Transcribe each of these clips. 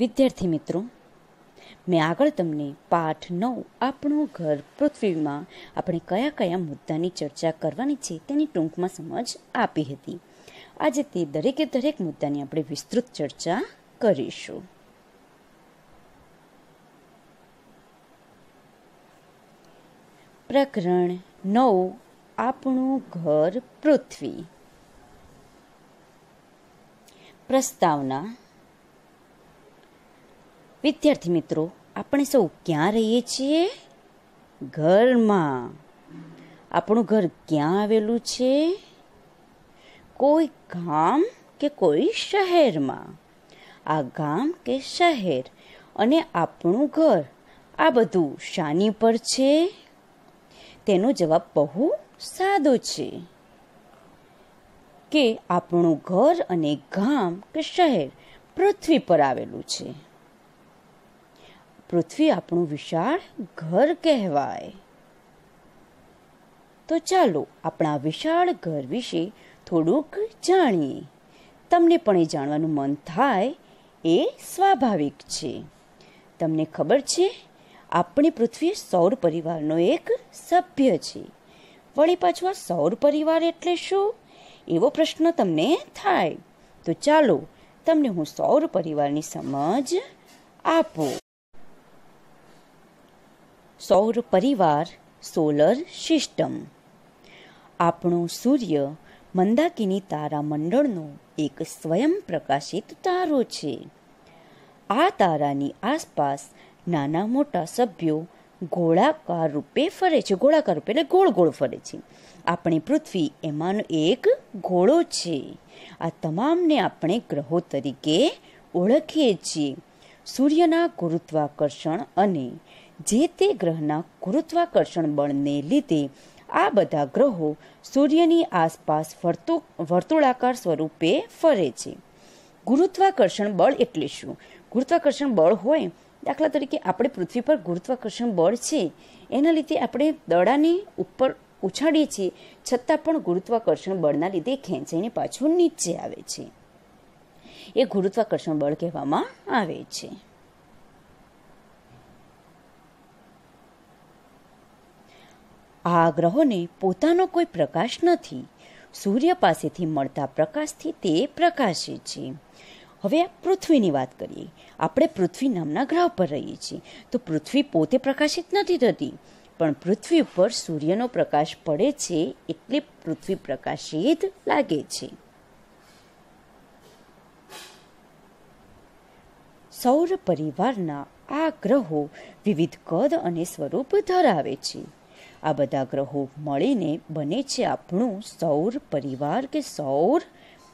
વિદ્યાર્થી મિત્રો મેં આગળ તમને પાઠ નવ આપણું ઘર પૃથ્વીમાં આપણે કયા કયા મુદ્દાની ચર્ચા કરવાની છે તેની ટૂંકમાં સમજ આપી હતી આજે તે દરેકે દરેક મુદ્દાની આપણે વિસ્તૃત ચર્ચા કરીશું પ્રકરણ નવ આપણું ઘર પૃથ્વી પ્રસ્તાવના વિદ્યાર્થી મિત્રો આપણે સૌ ક્યાં રહીએ છીએ ઘરમાં આપણું ઘર ક્યાં આવેલું છે કોઈ ગામ કે કોઈ શહેરમાં આ ગામ કે શહેર અને આપણું ઘર આ બધું શાની પર છે તેનો જવાબ બહુ સાદો છે કે આપણું ઘર અને ગામ કે શહેર પૃથ્વી પર આવેલું છે પૃથ્વી આપણું વિશાળ ઘર કહેવાય તો ચાલો આપણા વિશાળ ઘર વિશે થોડુંક જાણીએ તમને પણ એ જાણવાનું મન થાય એ સ્વાભાવિક છે તમને ખબર છે આપણી પૃથ્વી સૌર પરિવારનો એક સભ્ય છે વળી પાછું આ સૌર પરિવાર એટલે શું એવો પ્રશ્ન તમને થાય તો ચાલો તમને હું સૌર પરિવારની સમજ આપું સૌર પરિવાર સોલર સિસ્ટમ આપણો સૂર્ય મંદાકિની તારામંડળનો એક સ્વયં પ્રકાશિત તારો છે આ તારાની આસપાસ નાના મોટા સભ્યો ગોળાકાર રૂપે ફરે છે ગોળાકાર રૂપે એટલે ગોળ ગોળ ફરે છે આપણે પૃથ્વી એમાંનો એક ગોળો છે આ તમામને આપણે ગ્રહો તરીકે ઓળખીએ છીએ સૂર્યના ગુરુત્વાકર્ષણ અને જે તે ગ્રહના ગુરુત્વાકર્ષણ બળને લીધે આ બધા ગ્રહો સૂર્યની આસપાસ વર્તુ વર્તુળાકાર સ્વરૂપે ફરે છે ગુરુત્વાકર્ષણ બળ એટલે શું ગુરુત્વાકર્ષણ બળ હોય દાખલા તરીકે આપણે પૃથ્વી પર ગુરુત્વાકર્ષણ બળ છે એના લીધે આપણે દડાને ઉપર ઉછાળીએ છીએ છતાં પણ ગુરુત્વાકર્ષણ બળના લીધે ખેંચાઈને પાછું નીચે આવે છે એ ગુરુત્વાકર્ષણ બળ કહેવામાં આવે છે આ ગ્રહોને પોતાનો કોઈ પ્રકાશ નથી સૂર્ય પાસેથી મળતા પ્રકાશથી તે પ્રકાશે છે હવે પૃથ્વીની વાત કરીએ આપણે પૃથ્વી નામના ગ્રહ પર રહીએ છીએ તો પૃથ્વી પોતે પ્રકાશિત નથી થતી પણ પૃથ્વી ઉપર સૂર્યનો પ્રકાશ પડે છે એટલે પૃથ્વી પ્રકાશિત લાગે છે સૌર પરિવારના આ ગ્રહો વિવિધ કદ અને સ્વરૂપ ધરાવે છે આ બધા ગ્રહો મળીને બને છે આપણું સૌર પરિવાર કે સૌર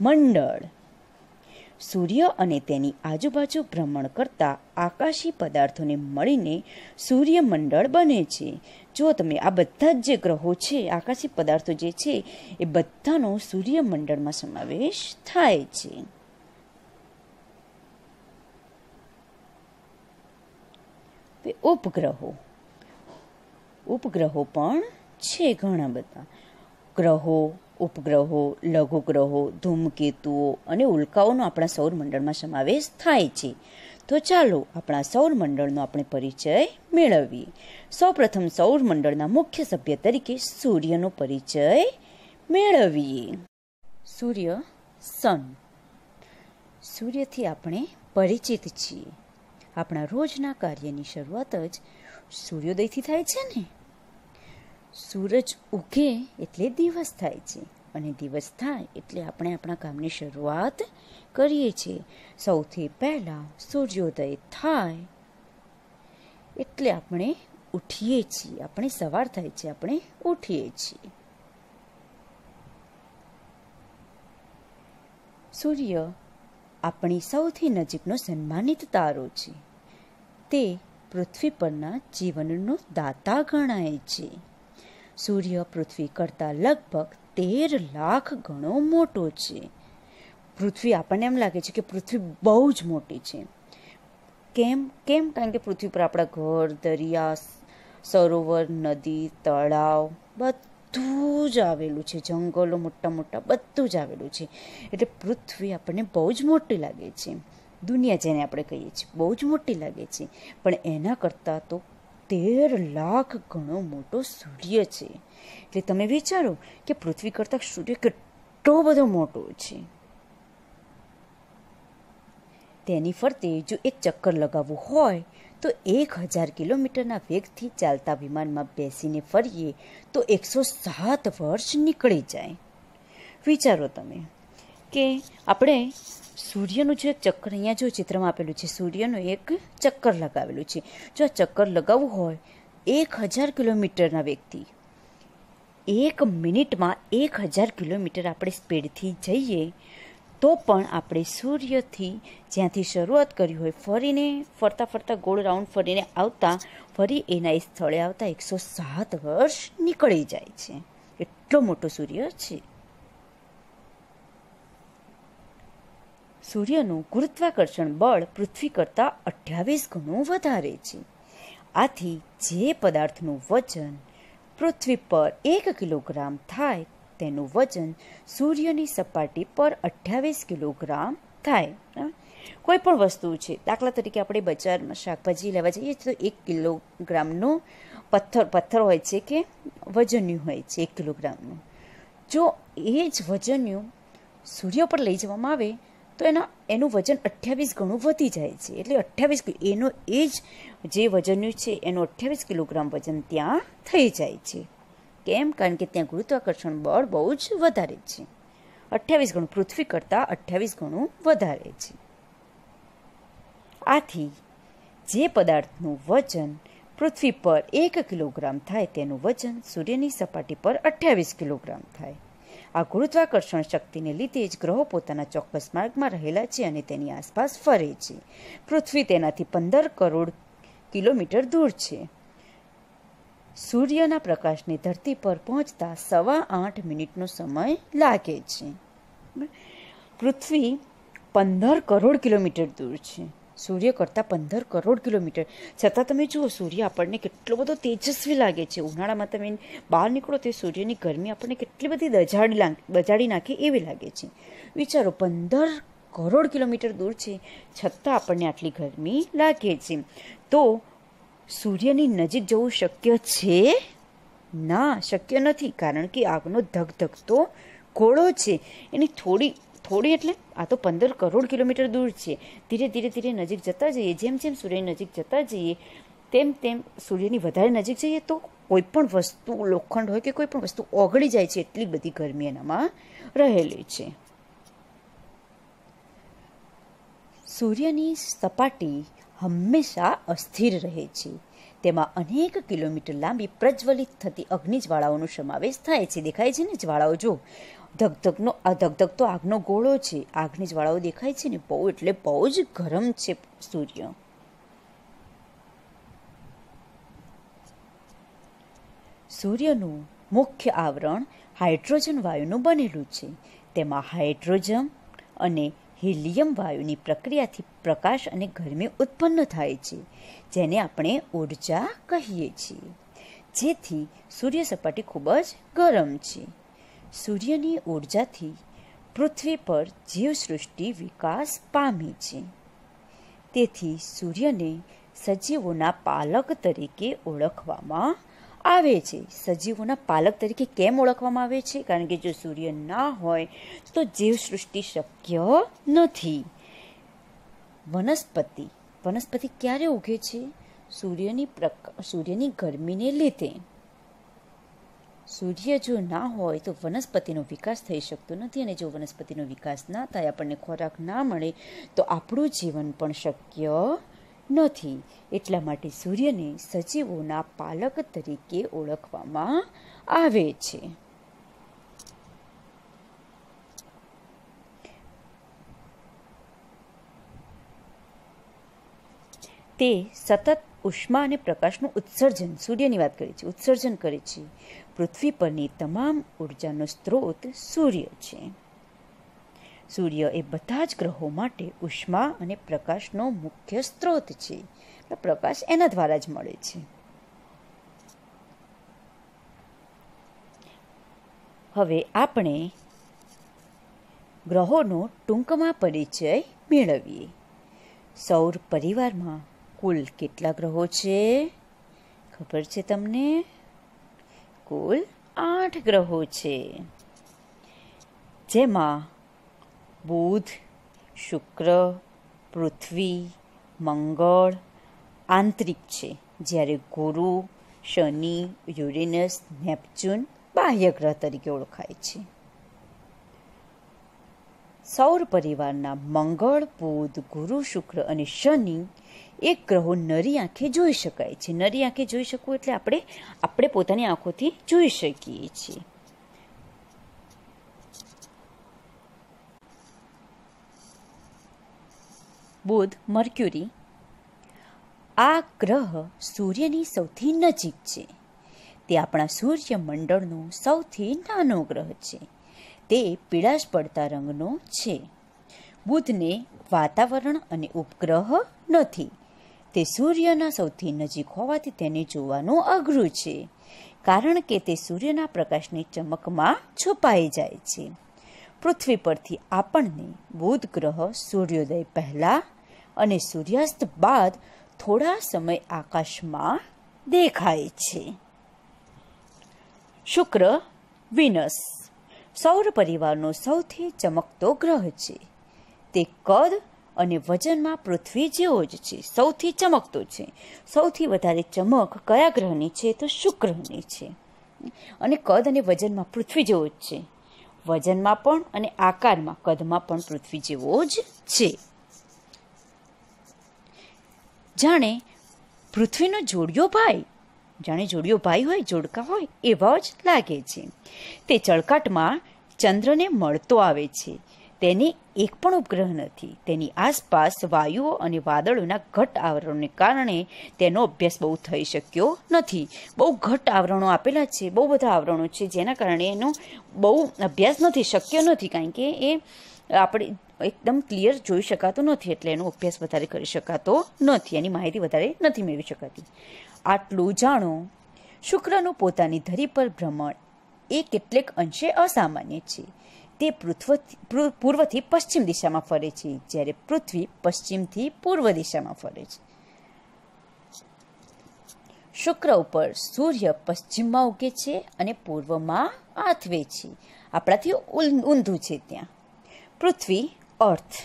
મંડળ સૂર્ય અને તેની આજુબાજુ ભ્રમણ કરતા આકાશી પદાર્થોને મળીને સૂર્યમંડળ બને છે જો તમે આ બધા જ જે ગ્રહો છે આકાશી પદાર્થો જે છે એ બધાનો સૂર્યમંડળમાં સમાવેશ થાય છે ઉપગ્રહો ઉપગ્રહો પણ છે ઘણા બધા ગ્રહો ઉપગ્રહો લઘુગ્રહો ધૂમકેતુઓ અને ઉલ્કાઓનો આપણા સૌરમંડળમાં સમાવેશ થાય છે તો ચાલો આપણા સૌરમંડળનો આપણે પરિચય મેળવીએ સૌપ્રથમ સૌરમંડળના મુખ્ય સભ્ય તરીકે સૂર્યનો પરિચય મેળવીએ સૂર્ય સન સૂર્યથી આપણે પરિચિત છીએ આપણા રોજના કાર્યની શરૂઆત જ સૂર્યોદયથી થાય છે ને સૂરજ ઉગે એટલે દિવસ થાય છે અને દિવસ થાય એટલે આપણે આપણા કામની શરૂઆત કરીએ છીએ સૌથી પહેલાં સૂર્યોદય થાય એટલે આપણે ઉઠીએ છીએ આપણે સવાર થાય છે આપણે ઉઠીએ છીએ સૂર્ય આપણી સૌથી નજીકનો સન્માનિત તારો છે તે પૃથ્વી પરના જીવનનો દાતા ગણાય છે સૂર્ય પૃથ્વી કરતાં લગભગ તેર લાખ ગણો મોટો છે પૃથ્વી આપણને એમ લાગે છે કે પૃથ્વી બહુ જ મોટી છે કેમ કેમ કારણ કે પૃથ્વી પર આપણા ઘર દરિયા સરોવર નદી તળાવ બધું જ આવેલું છે જંગલો મોટા મોટા બધું જ આવેલું છે એટલે પૃથ્વી આપણને બહુ જ મોટી લાગે છે દુનિયા જેને આપણે કહીએ છીએ બહુ જ મોટી લાગે છે પણ એના કરતાં તો તેર લાખ ગણો મોટો સૂર્ય છે એટલે તમે વિચારો કે પૃથ્વી કરતાં સૂર્ય કેટલો બધો મોટો છે તેની ફરતે જો એક ચક્કર લગાવવું હોય તો એક હજાર કિલોમીટરના વેગથી ચાલતા વિમાનમાં બેસીને ફરીએ તો એકસો સાત વર્ષ નીકળી જાય વિચારો તમે કે આપણે સૂર્યનું જે ચક્કર અહીંયા જો ચિત્રમાં આપેલું છે સૂર્યનું એક ચક્કર લગાવેલું છે જો આ ચક્કર લગાવવું હોય એક હજાર કિલોમીટરના વ્યક્તિ એક મિનિટમાં એક હજાર કિલોમીટર આપણે સ્પીડથી જઈએ તો પણ આપણે સૂર્યથી જ્યાંથી શરૂઆત કરી હોય ફરીને ફરતા ફરતા ગોળ રાઉન્ડ ફરીને આવતા ફરી એના એ સ્થળે આવતા એકસો સાત વર્ષ નીકળી જાય છે એટલો મોટો સૂર્ય છે સૂર્યનું ગુરુત્વાકર્ષણ બળ પૃથ્વી કરતાં અઠ્યાવીસ ગણું વધારે છે આથી જે પદાર્થનું વજન પૃથ્વી પર એક કિલોગ્રામ થાય તેનું વજન સૂર્યની સપાટી પર અઠ્યાવીસ કિલોગ્રામ થાય કોઈ પણ વસ્તુ છે દાખલા તરીકે આપણે બજારમાં શાકભાજી લેવા જઈએ તો એક કિલોગ્રામનો પથ્થર પથ્થર હોય છે કે વજન્યું હોય છે એક કિલોગ્રામનું જો એ જ વજન્યું સૂર્ય પર લઈ જવામાં આવે તો એના એનું વજન અઠ્યાવીસ ગણું વધી જાય છે એટલે અઠ્યાવીસ એનો એ જ જે વજનનું છે એનું અઠ્યાવીસ કિલોગ્રામ વજન ત્યાં થઈ જાય છે કેમ કારણ કે ત્યાં ગુરુત્વાકર્ષણ બળ બહુ જ વધારે છે અઠ્યાવીસ ગણું પૃથ્વી કરતાં અઠ્યાવીસ ગણું વધારે છે આથી જે પદાર્થનું વજન પૃથ્વી પર એક કિલોગ્રામ થાય તેનું વજન સૂર્યની સપાટી પર અઠ્યાવીસ કિલોગ્રામ થાય આ ગુરુત્વાકર્ષણ શક્તિને લીધે જ ગ્રહો પોતાના ચોક્કસ માર્ગમાં રહેલા છે અને તેની આસપાસ ફરે છે પૃથ્વી તેનાથી પંદર કરોડ કિલોમીટર દૂર છે સૂર્યના પ્રકાશની ધરતી પર પહોંચતા સવા આઠ મિનિટનો સમય લાગે છે પૃથ્વી પંદર કરોડ કિલોમીટર દૂર છે સૂર્ય કરતાં પંદર કરોડ કિલોમીટર છતાં તમે જુઓ સૂર્ય આપણને કેટલો બધો તેજસ્વી લાગે છે ઉનાળામાં તમે બહાર નીકળો તે સૂર્યની ગરમી આપણને કેટલી બધી દજાડી બજાડી નાખે એવી લાગે છે વિચારો પંદર કરોડ કિલોમીટર દૂર છે છતાં આપણને આટલી ગરમી લાગે છે તો સૂર્યની નજીક જવું શક્ય છે ના શક્ય નથી કારણ કે આગનો ધગધગતો ઘોળો છે એની થોડી થોડી એટલે આ તો પંદર કરોડ કિલોમીટર દૂર છે ધીરે ધીરે ધીરે નજીક જતા જઈએ જેમ જેમ સૂર્યની નજીક જતા જઈએ તેમ તેમ સૂર્યની વધારે નજીક જઈએ તો કોઈ પણ વસ્તુ લોખંડ હોય કે કોઈ પણ વસ્તુ ઓગળી જાય છે એટલી બધી ગરમી એનામાં રહેલી છે સૂર્યની સપાટી હંમેશા અસ્થિર રહે છે તેમાં અનેક કિલોમીટર લાંબી પ્રજ્વલિત થતી અગ્નિ જ્વાળાઓનો સમાવેશ થાય છે દેખાય છે ને જ્વાળાઓ જો ધગધગનો આ ધગધગતો આગનો ગોળો છે આગની જ્વાળાઓ દેખાય છે ને બહુ એટલે બહુ જ ગરમ છે સૂર્ય સૂર્યનું મુખ્ય આવરણ હાઇડ્રોજન વાયુનું બનેલું છે તેમાં હાઇડ્રોજન અને હિલિયમ વાયુની પ્રક્રિયાથી પ્રકાશ અને ગરમી ઉત્પન્ન થાય છે જેને આપણે ઉર્જા કહીએ છીએ જેથી સૂર્ય સપાટી ખૂબ જ ગરમ છે સૂર્યની ઊર્જાથી પૃથ્વી પર જીવસૃષ્ટિ વિકાસ પામી છે તેથી સૂર્યને સજીવોના પાલક તરીકે ઓળખવામાં આવે છે સજીવોના પાલક તરીકે કેમ ઓળખવામાં આવે છે કારણ કે જો સૂર્ય ના હોય તો જીવસૃષ્ટિ શક્ય નથી વનસ્પતિ વનસ્પતિ ક્યારે ઉગે છે સૂર્યની પ્રક સૂર્યની ગરમીને લીધે સૂર્ય જો ના હોય તો વનસ્પતિનો વિકાસ થઈ શકતો નથી અને જો વનસ્પતિનો વિકાસ ના થાય આપણને ખોરાક ના મળે તો આપણું જીવન પણ શક્ય નથી એટલા માટે સૂર્યને સજીવોના પાલક તરીકે ઓળખવામાં આવે છે તે સતત ઉષ્મા અને પ્રકાશનું ઉત્સર્જન સૂર્યની વાત કરી છે ઉત્સર્જન કરે છે પૃથ્વી પરની તમામ ઉર્જાનો સ્ત્રોત સૂર્ય છે સૂર્ય એ બધા જ ગ્રહો માટે ઉષ્મા અને પ્રકાશનો મુખ્ય સ્ત્રોત છે પ્રકાશ એના દ્વારા જ મળે છે હવે આપણે ગ્રહોનો ટૂંકમાં પરિચય મેળવીએ સૌર પરિવારમાં કુલ કેટલા ગ્રહો છે ખબર છે તમને કુલ આઠ ગ્રહો છે જેમાં બુધ શુક્ર પૃથ્વી મંગળ આંતરિક છે જ્યારે ગુરુ શનિ યુરેનસ નેપ્ચ્યુન બાહ્ય ગ્રહ તરીકે ઓળખાય છે સૌર પરિવારના મંગળ બુધ ગુરુ શુક્ર અને શનિ એક ગ્રહો નરી આંખે જોઈ શકાય છે નરી આંખે જોઈ શકવું એટલે આપણે આપણે પોતાની આંખોથી જોઈ શકીએ છીએ બુધ મર્ક્યુરી આ ગ્રહ સૂર્યની સૌથી નજીક છે તે આપણા સૂર્યમંડળનો સૌથી નાનો ગ્રહ છે તે પીળાશ પડતા રંગનો છે બુધને વાતાવરણ અને ઉપગ્રહ નથી તે સૂર્યના સૌથી નજીક હોવાથી તેને જોવાનું અઘરું છે કારણ કે તે સૂર્યના પ્રકાશની ચમકમાં છુપાઈ જાય છે પૃથ્વી પરથી આપણને બુધ ગ્રહ સૂર્યોદય પહેલાં અને સૂર્યાસ્ત બાદ થોડા સમય આકાશમાં દેખાય છે શુક્ર વિનસ સૌર પરિવારનો સૌથી ચમકતો ગ્રહ છે તે કદ અને વજનમાં પૃથ્વી જેવો જ છે સૌથી ચમકતો છે સૌથી વધારે ચમક કયા ગ્રહની છે તો શુક્રની છે અને કદ અને વજનમાં પૃથ્વી જેવો જ છે વજનમાં પણ અને આકારમાં કદમાં પણ પૃથ્વી જેવો જ છે જાણે પૃથ્વીનો જોડિયો ભાઈ જાણે જોડિયો ભાઈ હોય જોડકા હોય એવા જ લાગે છે તે ચળકાટમાં ચંદ્રને મળતો આવે છે તેને એક પણ ઉપગ્રહ નથી તેની આસપાસ વાયુઓ અને વાદળોના ઘટ આવરણોને કારણે તેનો અભ્યાસ બહુ થઈ શક્યો નથી બહુ ઘટ આવરણો આપેલા છે બહુ બધા આવરણો છે જેના કારણે એનો બહુ અભ્યાસ નથી શક્ય નથી કારણ કે એ આપણે એકદમ ક્લિયર જોઈ શકાતો નથી એટલે એનો અભ્યાસ વધારે કરી શકાતો નથી એની માહિતી વધારે નથી મેળવી શકાતી આટલું જાણો શુક્રનું પોતાની ધરી પર ભ્રમણ એ કેટલેક અંશે અસામાન્ય છે તે પૃથ્વ પૂર્વથી પશ્ચિમ દિશામાં ફરે છે જ્યારે પૃથ્વી પશ્ચિમથી પૂર્વ દિશામાં ફરે છે શુક્ર ઉપર સૂર્ય પશ્ચિમમાં ઉગે છે અને પૂર્વમાં આથવે છે આપણાથી ઊંધું છે ત્યાં પૃથ્વી અર્થ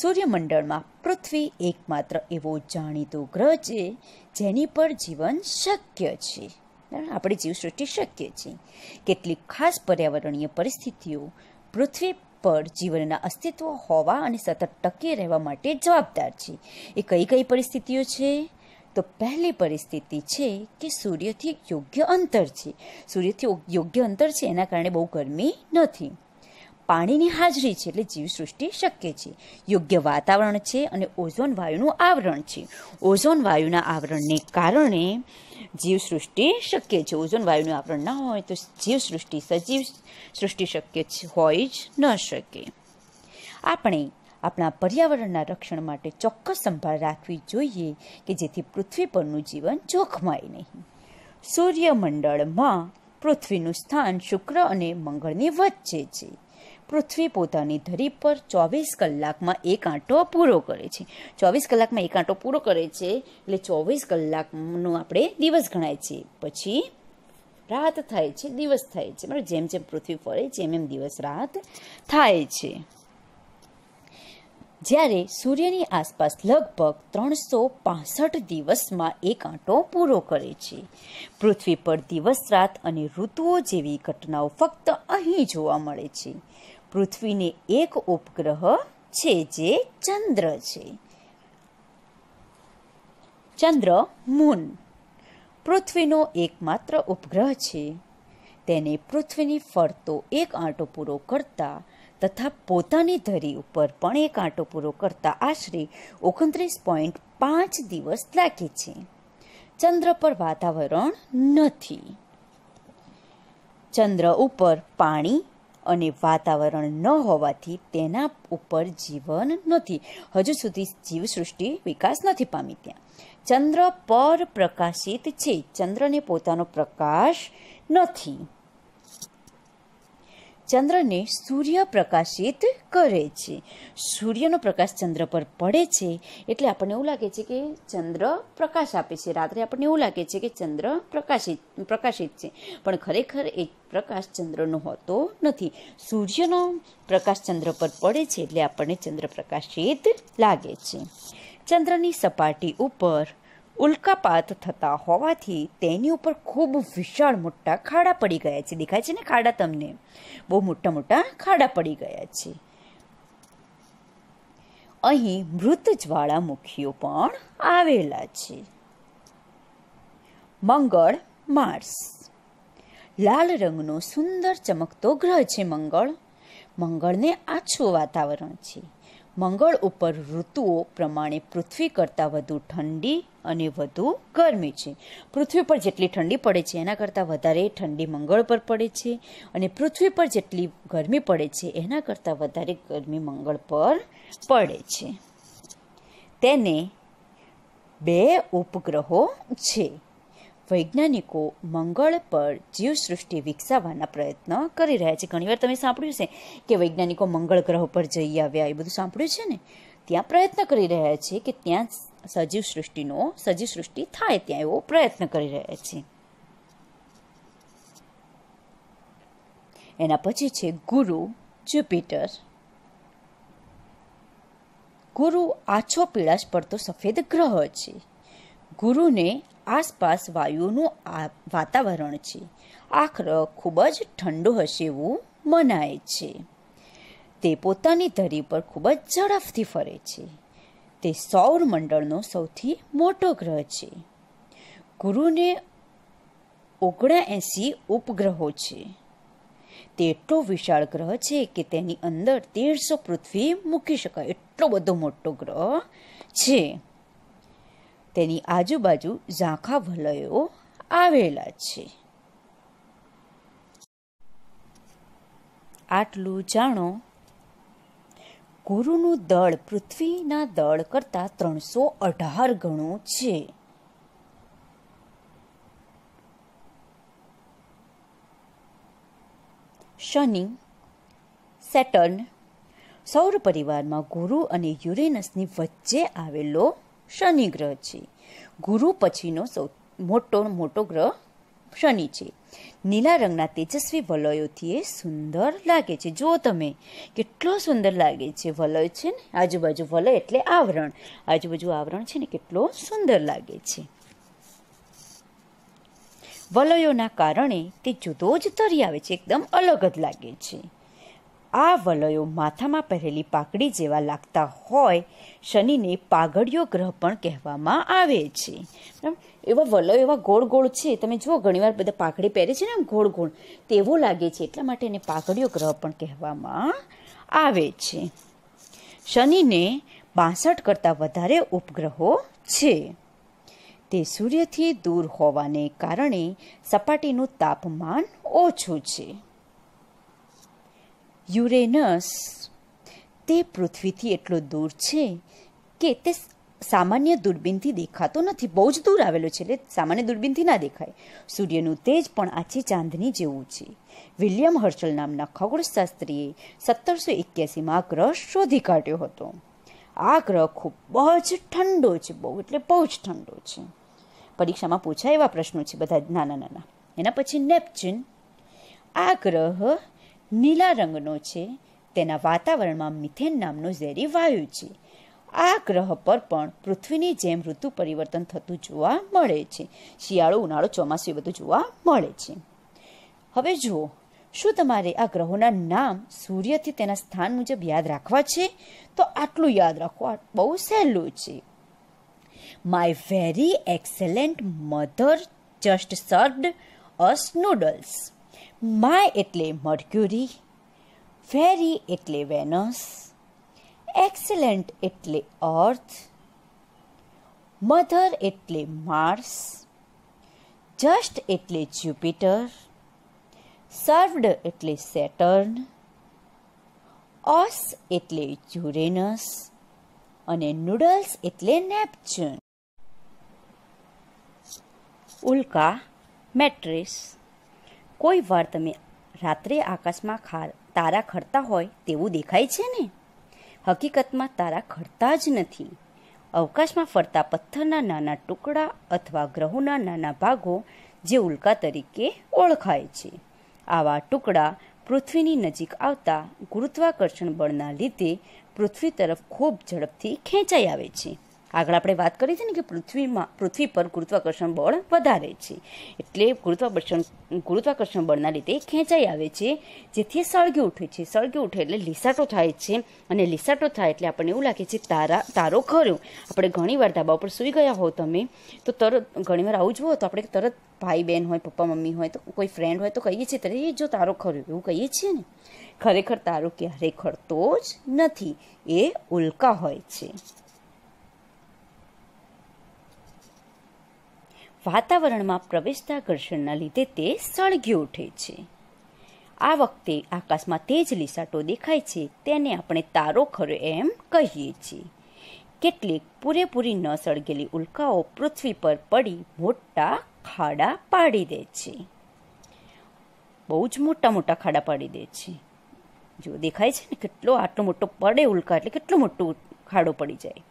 સૂર્યમંડળમાં પૃથ્વી એકમાત્ર એવો જાણીતો ગ્રહ છે જેની પર જીવન શક્ય છે દ્વારા આપણી જીવસૃષ્ટિ શક્ય છે કેટલીક ખાસ પર્યાવરણીય પરિસ્થિતિઓ પૃથ્વી પર જીવનના અસ્તિત્વ હોવા અને સતત ટકી રહેવા માટે જવાબદાર છે એ કઈ કઈ પરિસ્થિતિઓ છે તો પહેલી પરિસ્થિતિ છે કે સૂર્યથી યોગ્ય અંતર છે સૂર્યથી યોગ્ય અંતર છે એના કારણે બહુ ગરમી નથી પાણીની હાજરી છે એટલે જીવસૃષ્ટિ શક્ય છે યોગ્ય વાતાવરણ છે અને ઓઝોન વાયુનું આવરણ છે ઓઝોન વાયુના આવરણને કારણે જીવસૃષ્ટિ શક્ય છે ઓઝોન વાયુનું આવરણ ના હોય તો જીવસૃષ્ટિ સજીવ સૃષ્ટિ શક્ય હોય જ ન શકે આપણે આપણા પર્યાવરણના રક્ષણ માટે ચોક્કસ સંભાળ રાખવી જોઈએ કે જેથી પૃથ્વી પરનું જીવન જોખમાય નહીં સૂર્યમંડળમાં પૃથ્વીનું સ્થાન શુક્ર અને મંગળની વચ્ચે છે પૃથ્વી પોતાની ધરી પર ચોવીસ કલાકમાં એક આંટો પૂરો કરે છે ચોવીસ કલાકમાં એક આંટો પૂરો કરે છે એટલે ચોવીસ કલાકનો આપણે દિવસ ગણાય છે પછી રાત થાય છે દિવસ થાય છે બરાબર જેમ જેમ પૃથ્વી ફરે છે જેમ એમ દિવસ રાત થાય છે જ્યારે સૂર્યની આસપાસ લગભગ ત્રણસો પાસઠ દિવસમાં એક આંટો પૂરો કરે છે પૃથ્વી પર દિવસ રાત અને ઋતુઓ જેવી ઘટનાઓ ફક્ત અહીં જોવા મળે છે પૃથ્વીને એક ઉપગ્રહ છે જે ચંદ્ર છે ચંદ્ર મૂન પૃથ્વીનો એકમાત્ર ઉપગ્રહ છે તેને પૃથ્વીની ફરતો એક આંટો પૂરો કરતા તથા પોતાની ધરી ઉપર પણ એક આંટો પૂરો કરતા આશરે ઓગણત્રીસ પોઈન્ટ પાંચ દિવસ લાગે છે ચંદ્ર પર વાતાવરણ નથી ચંદ્ર ઉપર પાણી અને વાતાવરણ ન હોવાથી તેના ઉપર જીવન નથી હજુ સુધી જીવસૃષ્ટિ વિકાસ નથી પામી ત્યાં ચંદ્ર પર પ્રકાશિત છે ચંદ્રને પોતાનો પ્રકાશ નથી ચંદ્રને સૂર્ય પ્રકાશિત કરે છે સૂર્યનો પ્રકાશ ચંદ્ર પર પડે છે એટલે આપણને એવું લાગે છે કે ચંદ્ર પ્રકાશ આપે છે રાત્રે આપણને એવું લાગે છે કે ચંદ્ર પ્રકાશિત પ્રકાશિત છે પણ ખરેખર એ પ્રકાશ ચંદ્રનો હોતો નથી સૂર્યનો પ્રકાશ ચંદ્ર પર પડે છે એટલે આપણને ચંદ્ર પ્રકાશિત લાગે છે ચંદ્રની સપાટી ઉપર ઉલ્કાપાત થતા હોવાથી તેની ઉપર ખૂબ વિશાળ મોટા ખાડા પડી ગયા છે દેખાય છે ને ખાડા તમને બહુ મોટા મોટા ખાડા પડી ગયા છે અહીં મૃત જ્વાળામુખીઓ પણ આવેલા છે મંગળ માર્સ લાલ રંગનો સુંદર ચમકતો ગ્રહ છે મંગળ મંગળને આછું વાતાવરણ છે મંગળ ઉપર ઋતુઓ પ્રમાણે પૃથ્વી કરતાં વધુ ઠંડી અને વધુ ગરમી છે પૃથ્વી પર જેટલી ઠંડી પડે છે એના કરતાં વધારે ઠંડી મંગળ પર પડે છે અને પૃથ્વી પર જેટલી ગરમી પડે છે એના કરતાં વધારે ગરમી મંગળ પર પડે છે તેને બે ઉપગ્રહો છે વૈજ્ઞાનિકો મંગળ પર જીવસૃષ્ટિ વિકસાવવાના પ્રયત્ન કરી રહ્યા છે ઘણીવાર તમે સાંભળ્યું છે કે વૈજ્ઞાનિકો મંગળ ગ્રહ પર જઈ આવ્યા એ બધું સાંભળ્યું છે ને ત્યાં પ્રયત્ન કરી રહ્યા છે કે ત્યાં સજીવ સૃષ્ટિનો સજીવ સૃષ્ટિ થાય ત્યાં એવો પ્રયત્ન કરી રહ્યા છે એના પછી છે ગુરુ જ્યુપિટર ગુરુ આછો પીળાશ પડતો સફેદ ગ્રહ છે ગુરુને આસપાસ વાયુનું વાતાવરણ છે આખરે ખૂબ જ ઠંડુ હશે એવું મનાય છે તે પોતાની ધરી પર ખૂબ જ ઝડપથી ફરે છે તે સૌર મંડળનો સૌથી મોટો ગ્રહ છે ગુરુને ઓગણા ઓગણએંસી ઉપગ્રહો છે તે એટલો વિશાળ ગ્રહ છે કે તેની અંદર તેરસો પૃથ્વી મૂકી શકાય એટલો બધો મોટો ગ્રહ છે તેની આજુબાજુ ઝાંખા વલયો આવેલા છે આટલું જાણો ગુરુનું દળ પૃથ્વીના દળ કરતાં ત્રણસો અઢાર ગણું છે શનિ સેટર્ન સૌર પરિવારમાં ગુરુ અને યુરેનસની વચ્ચે આવેલો શનિ ગ્રહ છે ગુરુ પછીનો સૌ મોટો મોટો ગ્રહ શનિ છે નીલા રંગના તેજસ્વી વલયોથી એ સુંદર લાગે છે જુઓ તમે કેટલો સુંદર લાગે છે વલય છે ને આજુબાજુ વલય એટલે આવરણ આજુબાજુ આવરણ છે ને કેટલો સુંદર લાગે છે વલયોના કારણે તે જુદો જ તરી આવે છે એકદમ અલગ જ લાગે છે આ વલયો માથામાં પહેરેલી પાકડી જેવા લાગતા હોય શનિને પાઘડિયો ગ્રહ પણ કહેવામાં આવે છે એવા વલયો એવા ગોળ ગોળ છે તમે જુઓ ઘણીવાર બધા પાઘડી પહેરે છે ને ગોળ ગોળ તેવો લાગે છે એટલા માટે એને પાઘડીયો ગ્રહ પણ કહેવામાં આવે છે શનિને બાસઠ કરતાં વધારે ઉપગ્રહો છે તે સૂર્યથી દૂર હોવાને કારણે સપાટીનું તાપમાન ઓછું છે યુરેનસ તે પૃથ્વીથી એટલો દૂર છે કે તે સામાન્ય દૂરબીનથી દેખાતો નથી બહુ જ દૂર આવેલો છે એટલે સામાન્ય દૂરબીનથી ના દેખાય સૂર્યનું તેજ પણ આછી ચાંદની જેવું છે વિલિયમ હર્શલ નામના ખગોળશાસ્ત્રીએ સત્તરસો એક્યાસીમાં આ ગ્રહ શોધી કાઢ્યો હતો આ ગ્રહ ખૂબ જ ઠંડો છે બહુ એટલે બહુ જ ઠંડો છે પરીક્ષામાં પૂછાય એવા પ્રશ્નો છે બધા નાના નાના એના પછી નેપચ્યુન આ ગ્રહ નીલા રંગનો છે તેના વાતાવરણમાં મિથેન નામનો ઝેરી વાયુ છે આ ગ્રહ પર પણ પૃથ્વીની જેમ ઋતુ પરિવર્તન થતું જોવા મળે છે શિયાળો ઉનાળો ચોમાસું બધું જોવા મળે છે હવે જુઓ શું તમારે આ ગ્રહોના નામ સૂર્યથી તેના સ્થાન મુજબ યાદ રાખવા છે તો આટલું યાદ રાખો બહુ સહેલું છે my very excellent mother just served us noodles my એટલે મર્ક્યુરી વેરી એટલે વેનસ એક્સેલન્ટ એટલે અર્થ મધર એટલે માર્સ જસ્ટ એટલે જ્યુપિટર સર્વડ એટલે સેટર્ન ઓસ એટલે યુરેનસ અને નૂડલ્સ એટલે નેપચ્યુન ઉલ્કા મેટ્રિસ કોઈ વાર તમે રાત્રે આકાશમાં ખા તારા ખરતા હોય તેવું દેખાય છે ને હકીકતમાં તારા ખડતા જ નથી અવકાશમાં ફરતા પથ્થરના નાના ટુકડા અથવા ગ્રહોના નાના ભાગો જે ઉલ્કા તરીકે ઓળખાય છે આવા ટુકડા પૃથ્વીની નજીક આવતા ગુરુત્વાકર્ષણ બળના લીધે પૃથ્વી તરફ ખૂબ ઝડપથી ખેંચાઈ આવે છે આગળ આપણે વાત કરી છે ને કે પૃથ્વીમાં પૃથ્વી પર ગુરુત્વાકર્ષણ બળ વધારે છે એટલે ગુરુત્વાકર્ષણ ગુરુત્વાકર્ષણ બળના લીધે ખેંચાઈ આવે છે જેથી સળગી ઉઠે છે સળગી ઉઠે એટલે લીસાટો થાય છે અને લીસાટો થાય એટલે આપણને એવું લાગે છે તારા તારો ખર્યો આપણે ઘણીવાર ધાબા ઉપર સૂઈ ગયા હો તમે તો તરત ઘણીવાર આવું જુઓ તો આપણે તરત ભાઈ બહેન હોય પપ્પા મમ્મી હોય તો કોઈ ફ્રેન્ડ હોય તો કહીએ છીએ ત્યારે એ જો તારો ખર્યો એવું કહીએ છીએ ને ખરેખર તારો ક્યારે ખરતો જ નથી એ ઉલ્કા હોય છે વાતાવરણમાં પ્રવેશતા ઘર્ષણના લીધે તે સળગી ઉઠે છે આ વખતે આકાશમાં તેજ લીસાટો દેખાય છે તેને આપણે તારો ખરો એમ કહીએ છીએ કેટલીક પૂરેપૂરી ન સળગેલી ઉલ્કાઓ પૃથ્વી પર પડી મોટા ખાડા પાડી દે છે બહુ જ મોટા મોટા ખાડા પાડી દે છે જો દેખાય છે ને કેટલો આટલો મોટો પડે ઉલ્કા એટલે કેટલો મોટો ખાડો પડી જાય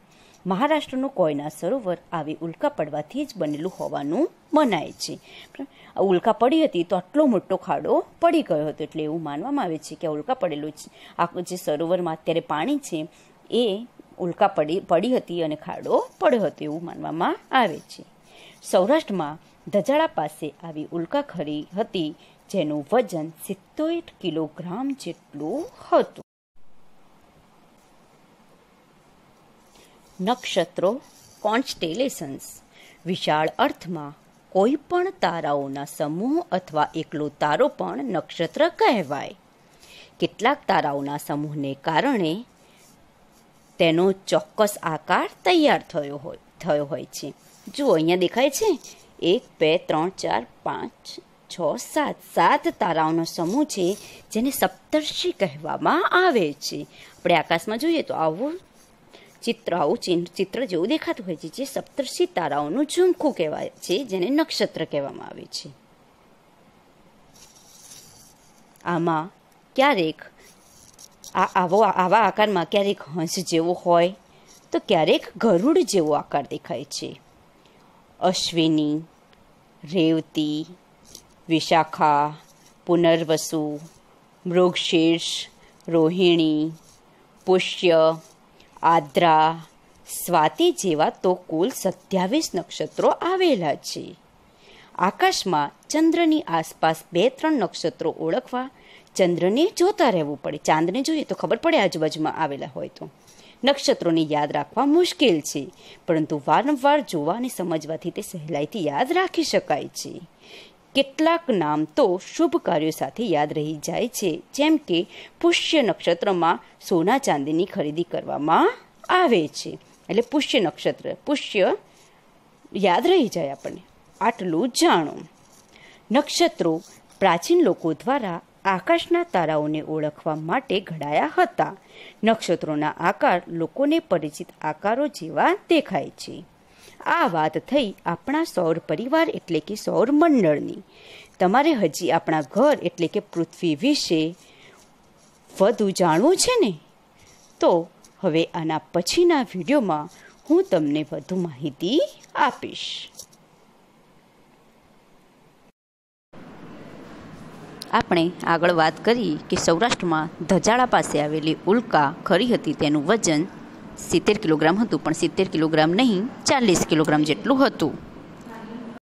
મહારાષ્ટ્રનું કોયના સરોવર આવી ઉલ્કા પડવાથી જ બનેલું હોવાનું મનાય છે ઉલ્કા પડી હતી તો આટલો મોટો ખાડો પડી ગયો હતો એટલે એવું માનવામાં આવે છે કે ઉલ્કા પડેલું છે આ જે સરોવરમાં અત્યારે પાણી છે એ ઉલ્કા પડી પડી હતી અને ખાડો પડ્યો હતો એવું માનવામાં આવે છે સૌરાષ્ટ્રમાં ધજાળા પાસે આવી ઉલ્કા ખરી હતી જેનું વજન સિત્તોતેર કિલોગ્રામ જેટલું હતું નક્ષત્રો કોન્સ્ટેલેશન્સ વિશાળ અર્થમાં કોઈ પણ તારાઓના સમૂહ અથવા એકલો તારો પણ નક્ષત્ર કહેવાય કેટલાક તારાઓના સમૂહને કારણે તેનો ચોક્કસ આકાર તૈયાર થયો હોય થયો હોય છે જો અહીંયા દેખાય છે એક બે ત્રણ ચાર પાંચ છ સાત સાત તારાઓનો સમૂહ છે જેને સપ્તર્ષિ કહેવામાં આવે છે આપણે આકાશમાં જોઈએ તો આવું ચિત્ર આવું ચિત્ર જેવું દેખાતું હોય છે જે સપ્તર્ષિ તારાઓનું ઝુમખું કહેવાય છે જેને નક્ષત્ર કહેવામાં આવે છે આમાં ક્યારેક આવો આવા આકારમાં ક્યારેક હંસ જેવો હોય તો ક્યારેક ગરુડ જેવો આકાર દેખાય છે અશ્વિની રેવતી વિશાખા પુનર્વસુ મૃગશીર્ષ રોહિણી પુષ્ય આદ્રા સ્વાતિ જેવા તો કુલ સત્યાવીસ નક્ષત્રો આવેલા છે આકાશમાં ચંદ્રની આસપાસ બે ત્રણ નક્ષત્રો ઓળખવા ચંદ્રને જોતા રહેવું પડે ચાંદને જોઈએ તો ખબર પડે આજુબાજુમાં આવેલા હોય તો નક્ષત્રોને યાદ રાખવા મુશ્કેલ છે પરંતુ વારંવાર જોવા અને સમજવાથી તે સહેલાઈથી યાદ રાખી શકાય છે કેટલાક નામ તો શુભ કાર્યો સાથે યાદ રહી જાય છે જેમ કે પુષ્ય નક્ષત્રમાં સોના ચાંદીની ખરીદી કરવામાં આવે છે એટલે પુષ્ય નક્ષત્ર પુષ્ય યાદ રહી જાય આપણને આટલું જાણો નક્ષત્રો પ્રાચીન લોકો દ્વારા આકાશના તારાઓને ઓળખવા માટે ઘડાયા હતા નક્ષત્રોના આકાર લોકોને પરિચિત આકારો જેવા દેખાય છે આ વાત થઈ આપણા સૌર પરિવાર એટલે કે સૌર મંડળની તમારે હજી આપણા ઘર એટલે કે પૃથ્વી વિશે વધુ જાણવું છે ને તો હવે આના પછીના વિડીયોમાં હું તમને વધુ માહિતી આપીશ આપણે આગળ વાત કરી કે સૌરાષ્ટ્રમાં ધજાળા પાસે આવેલી ઉલ્કા ખરી હતી તેનું વજન સિત્તેર કિલોગ્રામ હતું પણ સિત્તેર કિલોગ્રામ નહીં ચાલીસ કિલોગ્રામ જેટલું હતું